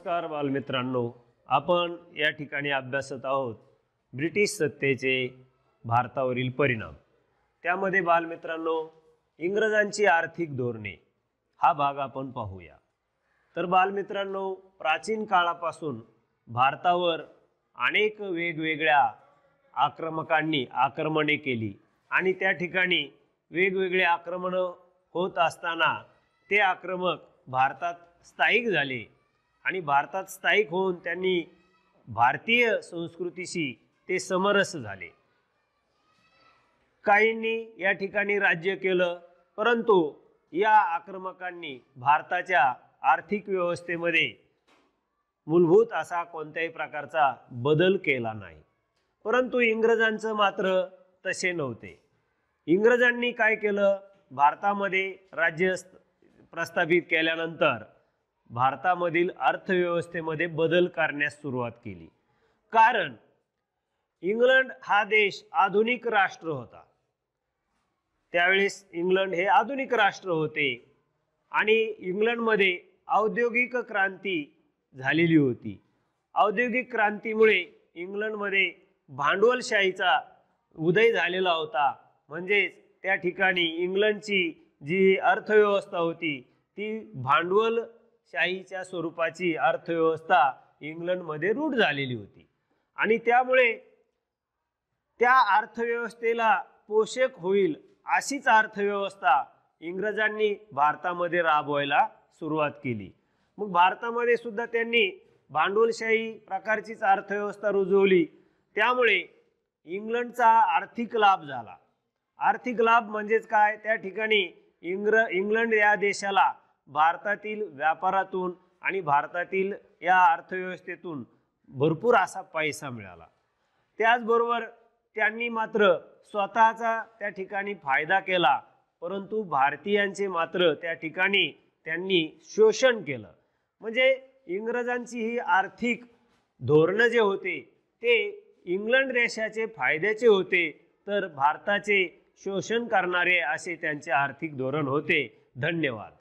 नमस्कार बालमित्रांनो आपण या ठिकाणी अभ्यासत आहोत ब्रिटिश सत्तेचे भारतावरील परिणाम त्यामध्ये बालमित्रांनो इंग्रजांची आर्थिक धोरणे हा भाग आपण पाहूया तर बालमित्रांनो प्राचीन काळापासून भारतावर अनेक वेगवेगळ्या आक्रमकांनी आक्रमणे केली आणि त्या ठिकाणी वेगवेगळे आक्रमणं होत असताना ते आक्रमक भारतात स्थायिक झाले आणि भारतात स्थायिक होऊन त्यांनी भारतीय संस्कृतीशी ते समरस झाले काहींनी या ठिकाणी राज्य केलं परंतु या आक्रमकांनी भारताच्या आर्थिक व्यवस्थेमध्ये मूलभूत असा कोणत्याही प्रकारचा बदल केला नाही परंतु इंग्रजांचं मात्र तसे नव्हते इंग्रजांनी काय केलं भारतामध्ये राज्य प्रस्थापित केल्यानंतर भारतामधील अर्थव्यवस्थेमध्ये बदल करण्यास सुरुवात केली कारण इंग्लंड हा देश आधुनिक राष्ट्र होता त्यावेळेस इंग्लंड हे आधुनिक राष्ट्र होते आणि इंग्लंडमध्ये औद्योगिक क्रांती झालेली होती औद्योगिक क्रांतीमुळे इंग्लंडमध्ये भांडवलशाहीचा उदय झालेला होता म्हणजेच त्या ठिकाणी इंग्लंडची जी अर्थव्यवस्था होती ती भांडवल शाहीच्या स्वरूपाची अर्थव्यवस्था इंग्लंडमध्ये रूढ झालेली होती आणि त्यामुळे त्या अर्थव्यवस्थेला पोषक होईल अशीच अर्थव्यवस्था इंग्रजांनी भारतामध्ये राबवायला सुरुवात केली मग भारतामध्ये सुद्धा त्यांनी भांडवलशाही प्रकारचीच अर्थव्यवस्था रुजवली त्यामुळे इंग्लंडचा आर्थिक लाभ झाला आर्थिक लाभ म्हणजेच काय त्या ठिकाणी इंग्र इंग्लंड या देशाला भारतातील व्यापारातून आणि भारतातील या अर्थव्यवस्थेतून भरपूर असा पैसा मिळाला त्याचबरोबर त्यांनी मात्र स्वतःचा त्या ठिकाणी फायदा केला परंतु भारतीयांचे मात्र त्या ठिकाणी त्यांनी शोषण केलं म्हणजे इंग्रजांची ही आर्थिक धोरणं जे होते ते इंग्लंड देशाचे फायद्याचे होते तर भारताचे शोषण करणारे असे त्यांचे आर्थिक धोरण होते धन्यवाद